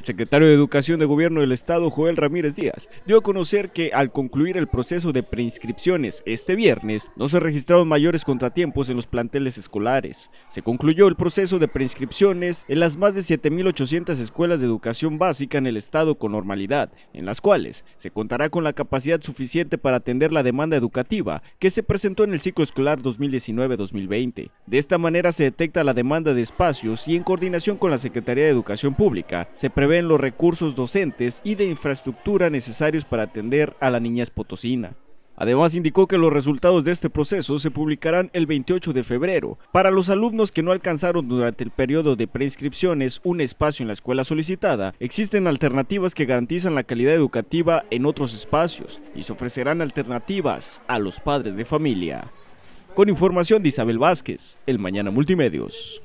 El secretario de Educación de Gobierno del Estado, Joel Ramírez Díaz, dio a conocer que al concluir el proceso de preinscripciones este viernes, no se registraron mayores contratiempos en los planteles escolares. Se concluyó el proceso de preinscripciones en las más de 7.800 escuelas de educación básica en el Estado con normalidad, en las cuales se contará con la capacidad suficiente para atender la demanda educativa que se presentó en el ciclo escolar 2019-2020. De esta manera se detecta la demanda de espacios y en coordinación con la Secretaría de Educación Pública se prevé ven los recursos docentes y de infraestructura necesarios para atender a la niñez potosina. Además, indicó que los resultados de este proceso se publicarán el 28 de febrero. Para los alumnos que no alcanzaron durante el periodo de preinscripciones un espacio en la escuela solicitada, existen alternativas que garantizan la calidad educativa en otros espacios y se ofrecerán alternativas a los padres de familia. Con información de Isabel Vázquez, El Mañana Multimedios.